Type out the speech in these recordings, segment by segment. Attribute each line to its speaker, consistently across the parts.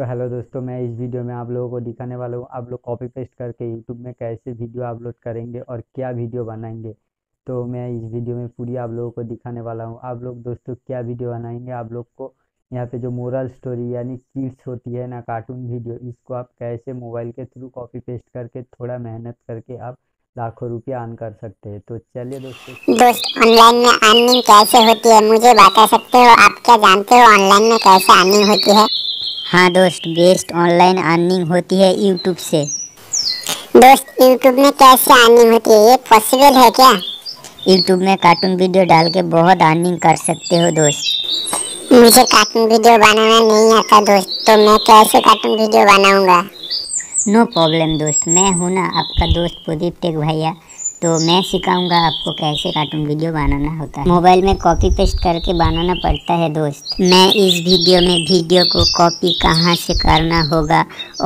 Speaker 1: तो हेलो दोस्तों मैं इस वीडियो में आप लोगों को दिखाने वाला हूँ आप लोग कॉपी पेस्ट करके यूट्यूब में कैसे वीडियो अपलोड करेंगे और क्या वीडियो बनाएंगे तो मैं इस वीडियो में पूरी आप लोगों को दिखाने वाला हूँ आप लोग दोस्तों क्या वीडियो बनाएंगे आप लोग को यहाँ पे जो मोरल स्टोरी यानी किड्स होती है ना कार्टून वीडियो इसको आप कैसे मोबाइल के थ्रू कॉपी पेस्ट करके थोड़ा मेहनत करके आप लाखों रुपया अन कर सकते हैं तो चलिए दोस्तों
Speaker 2: दोस्त ऑनलाइन में अर्निंग कैसे होती है मुझे बता सकते हो आप क्या जानते हो ऑनलाइन में कैसे अर्निंग होती है हाँ दोस्त बेस्ट ऑनलाइन अर्निंग होती है यूट्यूब से दोस्त यूट्यूब में कैसे अर्निंग होती है ये पॉसिबल है क्या यूट्यूब में कार्टून वीडियो डाल के बहुत अर्निंग कर सकते हो दोस्त मुझे कार्टून वीडियो बनाना नहीं आता दोस्त तो मैं कैसे कार्टून वीडियो बनाऊंगा नो प्रॉब्लम दोस्त मैं हूँ ना आपका दोस्त प्रदीप टेक भैया तो मैं सिखाऊंगा आपको कैसे कार्टून वीडियो बनाना होता है मोबाइल में कॉपी पेस्ट करके बनाना पड़ता है दोस्त मैं इस वीडियो में वीडियो को कॉपी कहाँ से करना होगा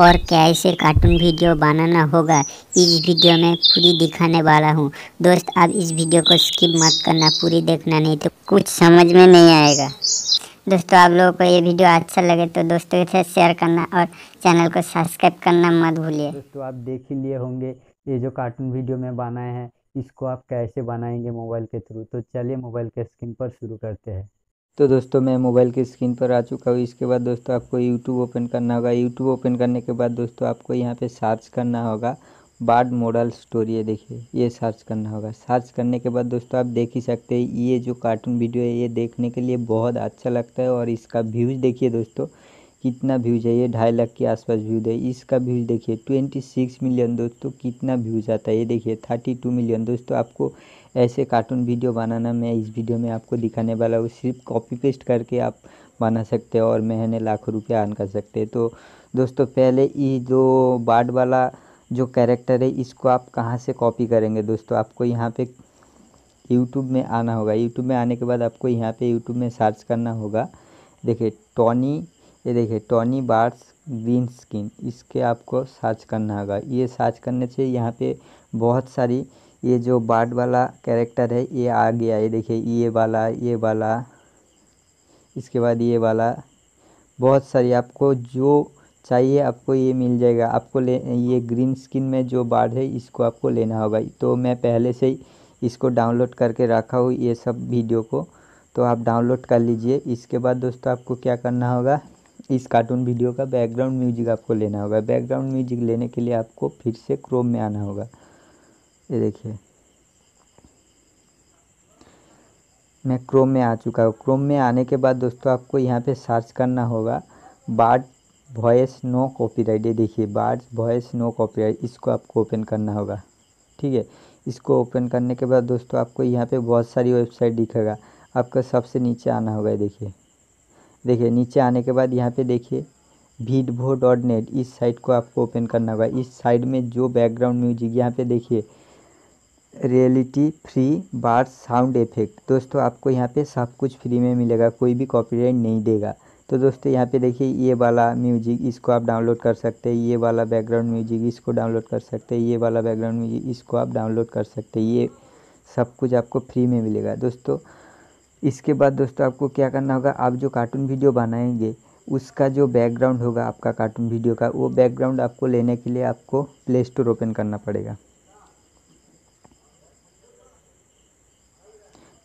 Speaker 2: और कैसे कार्टून वीडियो बनाना होगा इस वीडियो में पूरी दिखाने वाला हूँ दोस्त आप इस वीडियो को स्किप मत करना पूरी देखना नहीं तो कुछ समझ में नहीं आएगा दोस्तों आप लोगों को ये वीडियो अच्छा लगे तो दोस्तों के साथ शेयर करना और चैनल को सब्सक्राइब करना मत भूलिए दोस्तों
Speaker 1: आप देख ही लिए होंगे ये जो कार्टून वीडियो में बनाए हैं इसको आप कैसे बनाएंगे मोबाइल के थ्रू तो चलिए मोबाइल के स्क्रीन पर शुरू करते हैं तो दोस्तों मैं मोबाइल के स्क्रीन पर आ चुका हूँ इसके बाद दोस्तों आपको यूट्यूब ओपन करना होगा यूट्यूब ओपन करने के बाद दोस्तों आपको यहाँ पर सर्च करना होगा बार्ड मॉडल स्टोरी है देखिए ये सर्च करना होगा सर्च करने के बाद दोस्तों आप देख ही सकते हैं ये जो कार्टून वीडियो है ये देखने के लिए बहुत अच्छा लगता है और इसका व्यूज़ देखिए दोस्तों कितना व्यूज़ है ये ढाई लाख के आसपास व्यूज है इसका व्यूज़ देखिए ट्वेंटी सिक्स मिलियन दोस्तों कितना व्यूज़ आता है ये देखिए थर्टी टू मिलियन दोस्तों आपको ऐसे कार्टून वीडियो बनाना मैं इस वीडियो में आपको दिखाने वाला हूँ सिर्फ कॉपी पेस्ट करके आप बना सकते हैं और महीने लाखों रुपया आन कर सकते हैं तो दोस्तों पहले ये जो बाड वाला जो कैरेक्टर है इसको आप कहाँ से कॉपी करेंगे दोस्तों आपको यहाँ पे यूट्यूब में आना होगा यूट्यूब में आने के बाद आपको यहाँ पे यूट्यूब में सर्च करना होगा देखिए टॉनी ये देखिए टॉनी बार्स ग्रीन स्किन इसके आपको सर्च करना होगा ये सर्च करने से यहाँ पे बहुत सारी ये जो बार्ड वाला कैरेक्टर है ये आ गया ये देखिए ये वाला ये वाला इसके बाद ये वाला बहुत सारी आपको जो चाहिए आपको ये मिल जाएगा आपको ले ये ग्रीन स्किन में जो बार्ड है इसको आपको लेना होगा तो मैं पहले से ही इसको डाउनलोड करके रखा हूँ ये सब वीडियो को तो आप डाउनलोड कर लीजिए इसके बाद दोस्तों आपको क्या करना होगा इस कार्टून वीडियो का बैकग्राउंड म्यूजिक आपको लेना होगा बैकग्राउंड म्यूजिक लेने के लिए आपको फिर से क्रोम में आना होगा ये देखिए मैं क्रोम में आ चुका हूँ क्रोम में आने के बाद दोस्तों आपको यहाँ पे सर्च करना होगा बार्ड वॉयस नो कॉपीराइट ये देखिए बार्ड वॉयस नो कॉपीराइट इसको आपको ओपन करना होगा ठीक है इसको ओपन करने के बाद दोस्तों आपको यहाँ पे बहुत सारी वेबसाइट दिखेगा आपको सबसे नीचे आना होगा देखिए देखिए नीचे आने के बाद यहाँ पे देखिए भीडभो डॉट नेट इस साइट को आपको ओपन करना होगा इस साइड में जो बैकग्राउंड म्यूजिक यहाँ पे देखिए रियलिटी फ्री बार साउंड इफेक्ट दोस्तों आपको यहाँ पे सब कुछ फ्री में मिलेगा कोई भी कॉपीराइट नहीं देगा तो दोस्तों यहाँ पे देखिए ये वाला म्यूजिक इसको आप डाउनलोड कर सकते हैं ये वाला बैकग्राउंड म्यूजिक इसको डाउनलोड कर सकते हैं ये वाला बैकग्राउंड म्यूजिक इसको आप डाउनलोड कर सकते हैं ये सब कुछ आपको फ्री में मिलेगा दोस्तों इसके बाद दोस्तों आपको क्या करना होगा आप जो कार्टून वीडियो बनाएंगे उसका जो बैकग्राउंड होगा आपका कार्टून वीडियो का वो बैकग्राउंड आपको लेने के लिए आपको प्ले स्टोर ओपन करना पड़ेगा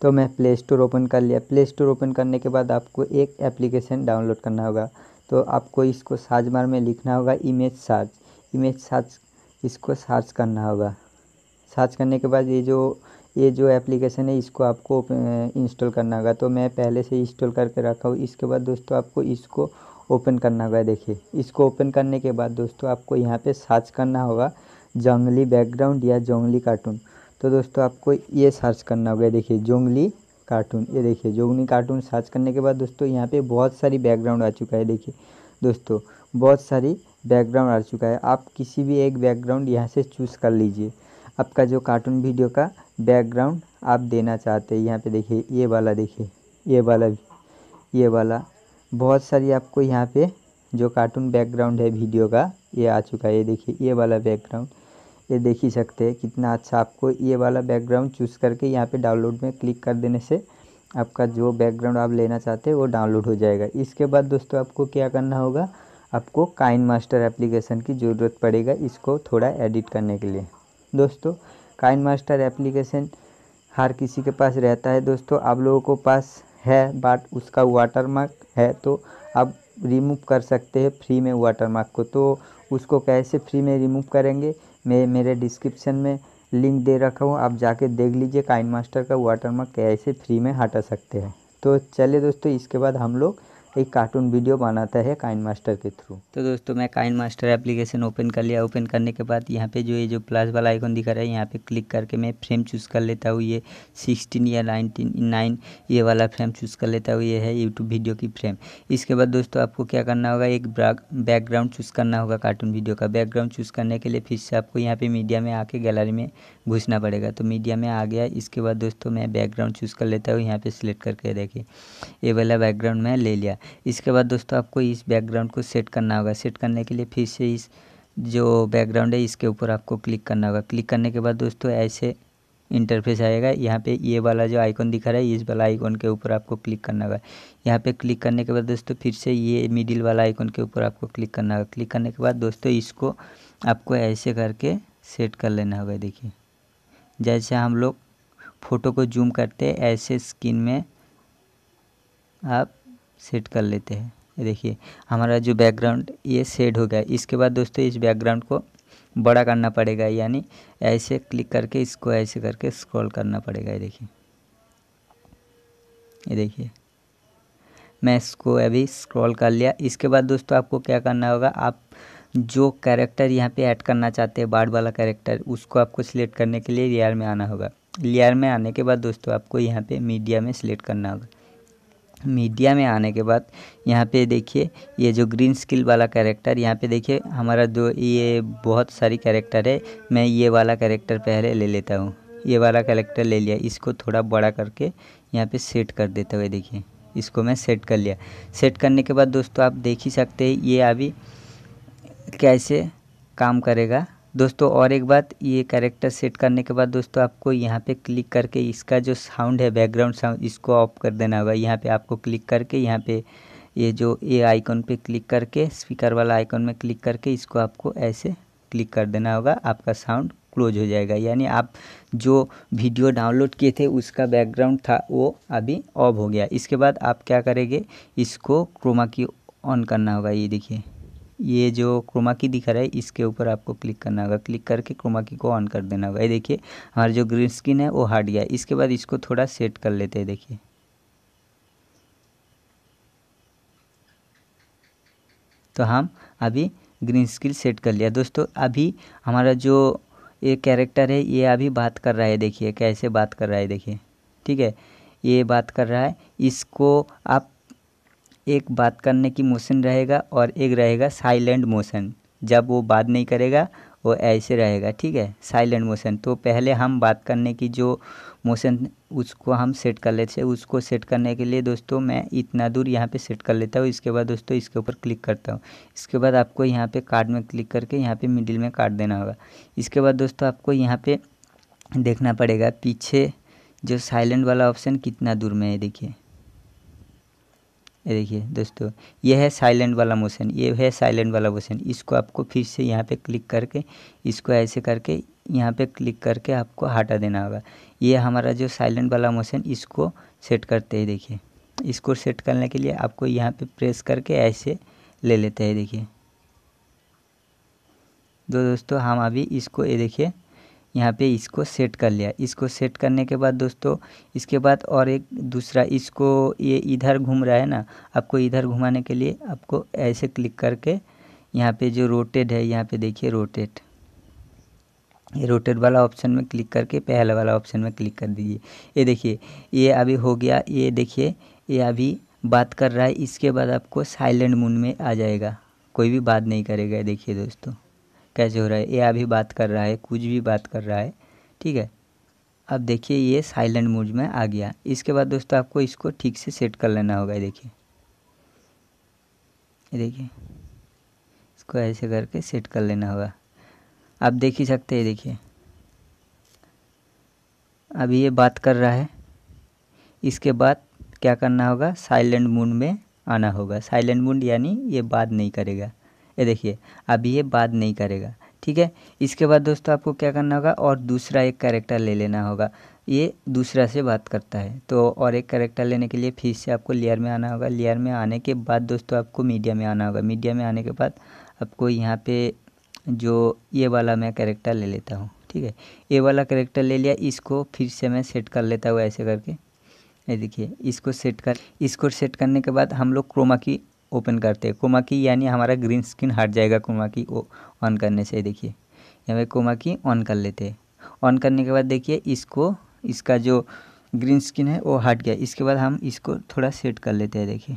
Speaker 1: तो मैं प्ले स्टोर ओपन कर लिया प्ले स्टोर ओपन करने के बाद आपको एक एप्लीकेशन डाउनलोड करना होगा तो आपको इसको साज मार में लिखना होगा इमेज सर्च इमेज सर्च इसको सर्च करना होगा सर्च करने के बाद ये जो ये जो एप्लीकेशन है इसको आपको इंस्टॉल करना होगा तो मैं पहले से इंस्टॉल करके रखा हूँ इसके बाद दोस्तों आपको इसको ओपन करना होगा देखिए इसको ओपन करने के बाद दोस्तों आपको यहाँ पे सर्च करना होगा जंगली बैकग्राउंड या जंगली कार्टून तो दोस्तों आपको ये सर्च करना होगा देखिए जंगली कार्टून ये देखिए जंगली कार्टून सर्च करने के बाद दोस्तों यहाँ पे बहुत सारी बैकग्राउंड आ चुका है देखिए दोस्तों बहुत सारी बैकग्राउंड आ चुका है आप किसी भी एक बैकग्राउंड यहाँ से चूज़ कर लीजिए आपका जो कार्टून वीडियो का बैकग्राउंड आप देना चाहते हैं यहाँ पे देखिए ये वाला देखिए ये वाला ये वाला बहुत सारी आपको यहाँ पे जो कार्टून बैकग्राउंड है वीडियो का ये आ चुका है ये देखिए ये वाला बैकग्राउंड ये देख ही सकते हैं कितना अच्छा आपको ये वाला बैकग्राउंड चूज़ करके यहाँ पे डाउनलोड में क्लिक कर देने से आपका जो बैकग्राउंड आप लेना चाहते हैं वो डाउनलोड हो जाएगा इसके बाद दोस्तों आपको क्या करना होगा आपको काइन मास्टर एप्लीकेशन की ज़रूरत पड़ेगा इसको थोड़ा एडिट करने के लिए दोस्तों काइन मास्टर एप्लीकेशन हर किसी के पास रहता है दोस्तों आप लोगों को पास है बट उसका वाटर मार्क है तो आप रिमूव कर सकते हैं फ्री में वाटर मार्क को तो उसको कैसे फ्री में रिमूव करेंगे मैं मेरे डिस्क्रिप्शन में लिंक दे रखा हूँ आप जाके देख लीजिए काइन मास्टर का वाटर मार्क कैसे फ्री में हटा सकते हैं तो चलिए दोस्तों इसके बाद हम लोग एक कार्टून वीडियो बनाता है काइन मास्टर के थ्रू तो दोस्तों मैं काइन मास्टर एप्लीकेशन ओपन कर लिया ओपन करने के बाद यहाँ पे जो ये जो प्लस वाला आइकन दिखा रहा है यहाँ पे क्लिक करके मैं फ्रेम चूज़ कर लेता हूँ ये सिक्सटीन या नाइनटीन नाइन ये वाला फ्रेम चूज़ कर लेता हूँ ये है यूट्यूब वीडियो की फ्रेम इसके बाद दोस्तों आपको क्या करना होगा एक बैकग्राउंड चूज़ करना होगा कार्टून वीडियो का बैकग्राउंड चूज़ करने के लिए फिर से आपको यहाँ पर मीडिया में आके गैलरी में घुसना पड़ेगा तो मीडिया में आ गया इसके बाद दोस्तों मैं बैकग्राउंड चूज़ कर लेता हूँ यहाँ पर सिलेक्ट करके देखिए ये वाला बैकग्राउंड मैं ले लिया इसके बाद दोस्तों आपको इस बैकग्राउंड को सेट करना होगा सेट करने के लिए फिर से इस जो बैकग्राउंड है इसके ऊपर आपको क्लिक करना होगा क्लिक करने के बाद दोस्तों ऐसे इंटरफेस आएगा यहाँ पे ये वाला जो आइकॉन दिखा रहा है इस वाला आइकॉन के ऊपर आपको क्लिक करना होगा यहाँ पे क्लिक करने के बाद दोस्तों फिर से ये मिडिल वाला आइकॉन के ऊपर आपको क्लिक करना होगा क्लिक करने के बाद दोस्तों इसको आपको ऐसे करके सेट कर लेना होगा देखिए जैसे हम लोग फ़ोटो को जूम करते ऐसे स्क्रीन में आप सेट कर लेते हैं देखिए हमारा जो बैकग्राउंड ये सेट हो गया इसके बाद दोस्तों इस बैकग्राउंड को बड़ा करना पड़ेगा यानी ऐसे क्लिक करके इसको ऐसे करके स्क्रॉल करना पड़ेगा ये देखिए ये देखिए मैं इसको अभी स्क्रॉल कर लिया इसके बाद दोस्तों आपको क्या करना होगा आप जो कैरेक्टर यहाँ पे ऐड करना चाहते हैं बाढ़ वाला कैरेक्टर उसको आपको सिलेक्ट करने के लिए लेयर में आना होगा लेयर में आने के बाद दोस्तों आपको यहाँ पे मीडिया में सिलेक्ट करना होगा मीडिया में आने के बाद यहाँ पे देखिए ये जो ग्रीन स्किल वाला कैरेक्टर यहाँ पे देखिए हमारा दो ये बहुत सारी कैरेक्टर है मैं ये वाला कैरेक्टर पहले ले लेता हूँ ये वाला कैरेक्टर ले लिया इसको थोड़ा बड़ा करके यहाँ पे सेट कर देते हुए देखिए इसको मैं सेट कर लिया सेट करने के बाद दोस्तों आप देख ही सकते हैं ये अभी कैसे काम करेगा दोस्तों और एक बात ये कैरेक्टर सेट करने के बाद दोस्तों आपको यहाँ पे क्लिक करके इसका जो साउंड है बैकग्राउंड साउंड इसको ऑफ कर देना होगा यहाँ पे आपको क्लिक करके यहाँ पे ये जो ए आइकॉन पे क्लिक करके स्पीकर वाला आइकॉन में क्लिक करके इसको आपको ऐसे क्लिक कर देना होगा आपका साउंड क्लोज हो जाएगा यानी आप जो वीडियो डाउनलोड किए थे उसका बैकग्राउंड था वो अभी ऑफ हो गया इसके बाद आप क्या करेंगे इसको क्रोमा की ऑन करना होगा ये देखिए ये जो क्रोमा की दिखा रहा है इसके ऊपर आपको क्लिक करना होगा क्लिक करके क्रोमा की को ऑन कर देना होगा ये देखिए हमारा जो ग्रीन स्क्रीन है वो हट गया इसके बाद इसको थोड़ा सेट कर लेते हैं देखिए तो हम अभी ग्रीन स्क्रीन सेट कर लिया दोस्तों अभी हमारा जो ये कैरेक्टर है ये अभी बात कर रहा है देखिए कैसे बात कर रहा है देखिए ठीक है ये बात कर रहा है इसको आप एक बात करने की मोशन रहेगा और एक रहेगा साइलेंट मोशन जब वो बात नहीं करेगा वो ऐसे रहेगा ठीक है साइलेंट मोशन तो पहले हम बात करने की जो मोशन उसको हम सेट कर लेते हैं उसको सेट करने के लिए दोस्तों मैं इतना दूर यहाँ पे सेट कर लेता हूँ इसके बाद दोस्तों इसके ऊपर क्लिक करता हूँ इसके बाद आपको यहाँ पे कार्ड में क्लिक करके यहाँ पे मिडिल में काट देना होगा इसके बाद दोस्तों आपको यहाँ पे देखना पड़ेगा पीछे जो साइलेंट वाला ऑप्शन कितना दूर में है देखिए ये देखिए दोस्तों ये है साइलेंट वाला मोशन ये है साइलेंट वाला मोशन इसको आपको फिर से यहाँ पे क्लिक करके इसको ऐसे करके यहाँ पे क्लिक करके आपको हटा देना होगा ये हमारा जो साइलेंट वाला मोशन इसको सेट करते हैं देखिए इसको सेट करने के लिए आपको यहाँ पे प्रेस करके ऐसे ले लेते हैं देखिए दो तो दोस्तों हम अभी इसको ये देखिए यहाँ पे इसको सेट कर लिया इसको सेट करने के बाद दोस्तों इसके बाद और एक दूसरा इसको ये इधर घूम रहा है ना आपको इधर घुमाने के लिए आपको ऐसे क्लिक करके यहाँ पे जो रोटेड है यहाँ पे देखिए रोटेट ये रोटेट वाला ऑप्शन में क्लिक करके पहला वाला ऑप्शन में क्लिक कर दीजिए ये देखिए ये अभी हो गया ये देखिए ये अभी बात कर रहा है इसके बाद आपको साइलेंट मून में आ जाएगा कोई भी बात नहीं करेगा देखिए दोस्तों कैसे हो रहा है ए अभी बात कर रहा है कुछ भी बात कर रहा है ठीक है अब देखिए ये साइलेंट मूड में आ गया इसके बाद दोस्तों आपको इसको ठीक से सेट कर लेना होगा ये देखिए ये देखिए इसको ऐसे करके सेट कर लेना होगा आप देख ही सकते हैं देखिए अभी ये बात कर रहा है इसके बाद क्या करना होगा साइलेंट मूड में आना होगा साइलेंट मूड यानी ये बात नहीं करेगा ये देखिए अब ये बात नहीं करेगा ठीक है इसके बाद दोस्तों आपको क्या करना होगा और दूसरा एक कैरेक्टर ले लेना होगा ये दूसरा से बात करता है तो और एक करेक्टर लेने के लिए फिर से आपको लेयर में आना होगा लेयर में आने के बाद दोस्तों आपको मीडिया में आना होगा मीडिया में आने के बाद आपको यहाँ पे जो ये वाला मैं कैरेक्टर ले लेता हूँ ठीक है ये वाला कैरेक्टर ले लिया इसको फिर से मैं सेट कर लेता हूँ ऐसे करके ये देखिए इसको सेट कर इसको सेट करने के बाद हम लोग क्रोमा की ओपन करते हैं कोमा की यानी हमारा ग्रीन स्क्रीन हट जाएगा कोमा की ऑन करने से देखिए यहाँ पे कोमा की ऑन कर लेते हैं ऑन करने के बाद देखिए इसको इसका जो ग्रीन स्क्रीन है वो हट गया इसके बाद हम इसको थोड़ा सेट कर लेते हैं देखिए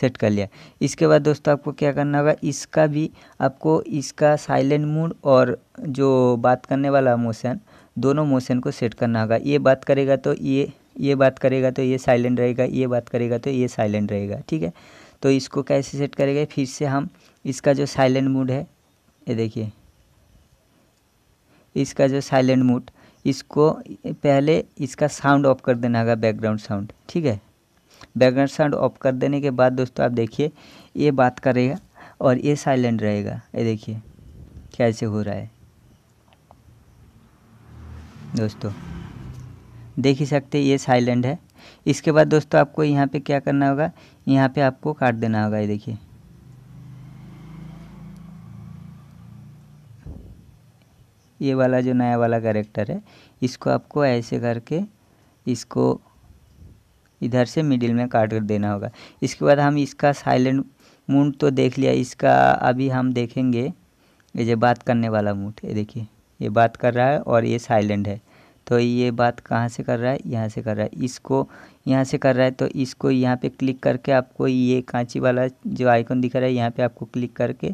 Speaker 1: सेट कर लिया इसके बाद दोस्तों आपको क्या करना होगा इसका भी आपको इसका साइलेंट मूड और जो बात करने वाला मोशन दोनों मोशन को सेट करना होगा ये बात करेगा तो ये ये बात करेगा तो ये साइलेंट रहेगा ये बात करेगा तो ये साइलेंट रहेगा ठीक है तो इसको कैसे सेट करेंगे फिर से हम इसका जो साइलेंट मूड है ये देखिए इसका जो साइलेंट मूड इसको पहले इसका साउंड ऑफ कर देना होगा बैकग्राउंड साउंड ठीक है बैकग्राउंड साउंड ऑफ कर देने के बाद दोस्तों आप देखिए ये बात करेगा और ये साइलेंट रहेगा ये देखिए कैसे हो रहा है दोस्तों देख ही सकते ये साइलेंट है इसके बाद दोस्तों आपको यहाँ पे क्या करना होगा यहाँ पे आपको काट देना होगा ये देखिए ये वाला जो नया वाला कैरेक्टर है इसको आपको ऐसे करके इसको इधर से मिडिल में काट कर देना होगा इसके बाद हम इसका साइलेंट मूड तो देख लिया इसका अभी हम देखेंगे ये जो बात करने वाला मूड ये देखिए ये बात कर रहा है और ये साइलेंट है तो ये बात कहाँ से कर रहा है यहाँ से कर रहा है इसको यहाँ से कर रहा है तो इसको यहाँ पे क्लिक करके आपको ये कांची वाला जो आइकन दिख रहा है यहाँ पे आपको क्लिक करके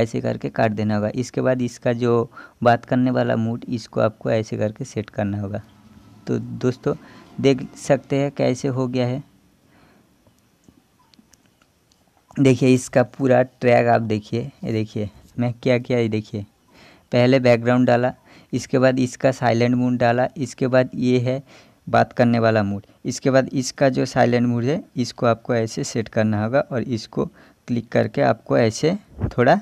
Speaker 1: ऐसे करके काट देना होगा इसके बाद इसका जो बात करने वाला मूड इसको आपको ऐसे करके सेट करना होगा तो दोस्तों देख सकते हैं कैसे हो गया है देखिए इसका पूरा ट्रैक आप देखिए ये देखिए मैं क्या किया ये देखिए पहले बैकग्राउंड डाला इसके बाद इसका साइलेंट मूड डाला इसके बाद ये है बात करने वाला मूड इसके बाद इसका जो साइलेंट मूड है इसको आपको ऐसे सेट करना होगा और इसको क्लिक करके आपको ऐसे थोड़ा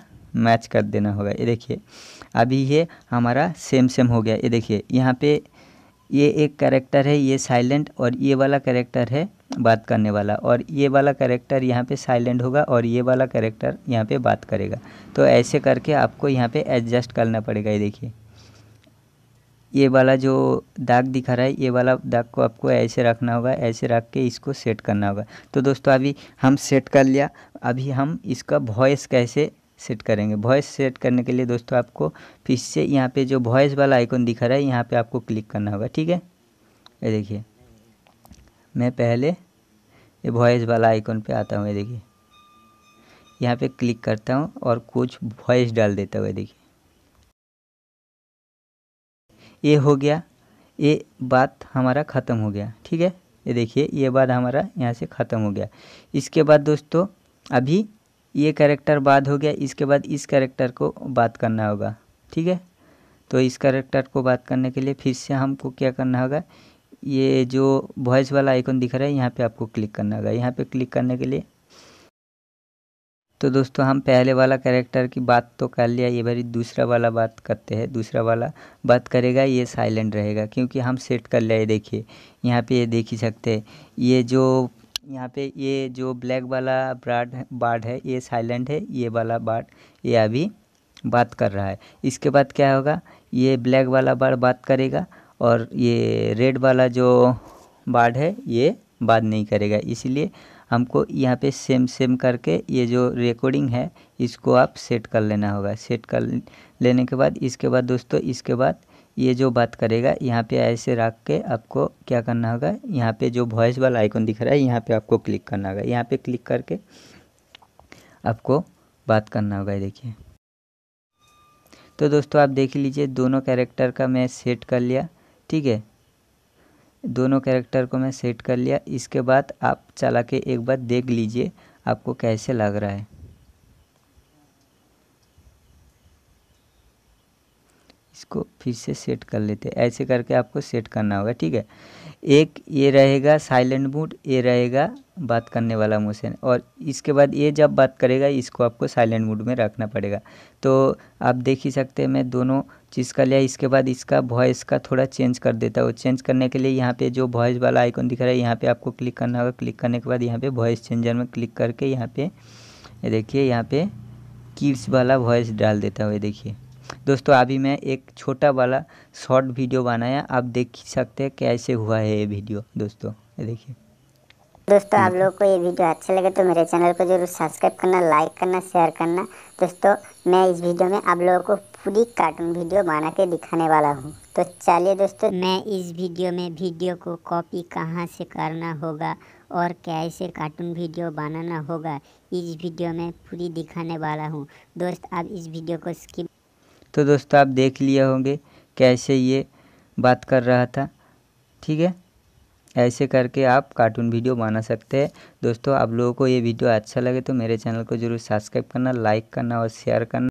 Speaker 1: मैच कर देना होगा ये देखिए अभी ये हमारा सेम सेम हो गया ये देखिए यहाँ पे ये एक कैरेक्टर है ये साइलेंट और ये वाला करेक्टर है बात करने वाला और ये वाला करेक्टर यहाँ पे साइलेंट होगा और ये वाला करेक्टर यहाँ पे बात करेगा तो ऐसे करके आपको यहाँ पे एडजस्ट करना पड़ेगा ये देखिए ये वाला जो दाग दिखा रहा है ये वाला दाग को आपको ऐसे रखना होगा ऐसे रख के इसको सेट करना होगा तो दोस्तों अभी हम सेट कर लिया अभी हम इसका वॉइस कैसे सेट करेंगे वॉइस सेट करने के लिए दोस्तों आपको फिर से यहाँ पे जो वॉइस वाला आइकन दिखा रहा है यहाँ पे आपको क्लिक करना होगा ठीक है ये देखिए मैं पहले ये वॉइस वाला आइकन पे आता हूँ ये देखिए यहाँ पे क्लिक करता हूँ और कुछ वॉइस डाल देता हुआ देखिए ये हो गया ये बात हमारा ख़त्म हो गया ठीक है ये देखिए ये बात हमारा यहाँ से ख़त्म हो गया इसके बाद दोस्तों अभी ये करेक्टर बाद हो गया इसके बाद इस करेक्टर को बात करना होगा ठीक है तो इस करेक्टर को बात करने के लिए फिर से हमको क्या करना होगा ये जो वॉइस वाला आइकन दिख रहा है यहाँ पे आपको क्लिक करना होगा यहाँ पे क्लिक करने के लिए तो दोस्तों हम पहले वाला कैरेक्टर की बात तो कर लिया ये भरी दूसरा वाला बात करते हैं दूसरा वाला बात करेगा ये साइलेंट रहेगा क्योंकि हम सेट कर लिया ये देखिए यहाँ पे ये देख ही सकते हैं ये जो यहाँ पे ये जो ब्लैक वाला ब्राड बाड है ये साइलेंट है ये वाला बार्ड ये अभी बात कर रहा है इसके बाद क्या होगा ये ब्लैक वाला बाड बात करेगा और ये रेड वाला जो बाड है ये बात नहीं करेगा इसलिए हमको यहाँ पे सेम सेम करके ये जो रिकॉर्डिंग है इसको आप सेट कर लेना होगा सेट कर लेने के बाद इसके बाद दोस्तों इसके बाद ये जो बात करेगा यहाँ पे ऐसे रख के आपको क्या करना होगा यहाँ पे जो वॉइस वाला आइकन दिख रहा है यहाँ पे आपको क्लिक करना होगा यहाँ पे क्लिक करके आपको बात करना होगा देखिए तो दोस्तों आप देख लीजिए दोनों कैरेक्टर का मैं सेट कर लिया ठीक है दोनों कैरेक्टर को मैं सेट कर लिया इसके बाद आप चला के एक बार देख लीजिए आपको कैसे लग रहा है इसको फिर से सेट कर लेते हैं ऐसे करके आपको सेट करना होगा ठीक है एक ये रहेगा साइलेंट मूड ये रहेगा बात करने वाला मोशन और इसके बाद ये जब बात करेगा इसको आपको साइलेंट मूड में रखना पड़ेगा तो आप देख ही सकते हैं मैं दोनों चीज़ का लिया इसके बाद इसका वॉइस का थोड़ा चेंज कर देता हूँ चेंज करने के लिए यहाँ पे जो वॉइस वाला आइकन दिख रहा है यहाँ पे आपको क्लिक करना होगा क्लिक करने के बाद यहाँ पे वॉइस चेंजर में क्लिक करके यहाँ पे देखिए यहाँ पे किड्स वाला वॉइस डाल देता हुआ देखिए दोस्तों अभी मैं एक छोटा वाला शॉर्ट वीडियो बनाया आप देख सकते हैं कैसे हुआ है ये वीडियो दोस्तों ये देखिए
Speaker 2: दोस्तों आप हम्म। लोगों को ये वीडियो अच्छा लगे तो मेरे चैनल को जरूर सब्सक्राइब करना लाइक करना शेयर करना दोस्तों मैं इस वीडियो में आप लोगों को पूरी कार्टून वीडियो बना के दिखाने वाला हूँ तो चलिए दोस्तों मैं इस वीडियो में वीडियो को कॉपी कहाँ से करना होगा और कैसे कार्टून वीडियो बनाना होगा इस वीडियो में पूरी दिखाने वाला हूँ दोस्त आप इस वीडियो को स्किप
Speaker 1: तो दोस्तों आप देख लिए होंगे कैसे ये बात कर रहा था ठीक है ऐसे करके आप कार्टून वीडियो बना सकते हैं दोस्तों आप लोगों को ये वीडियो अच्छा लगे तो मेरे चैनल को जरूर सब्सक्राइब करना लाइक करना और शेयर करना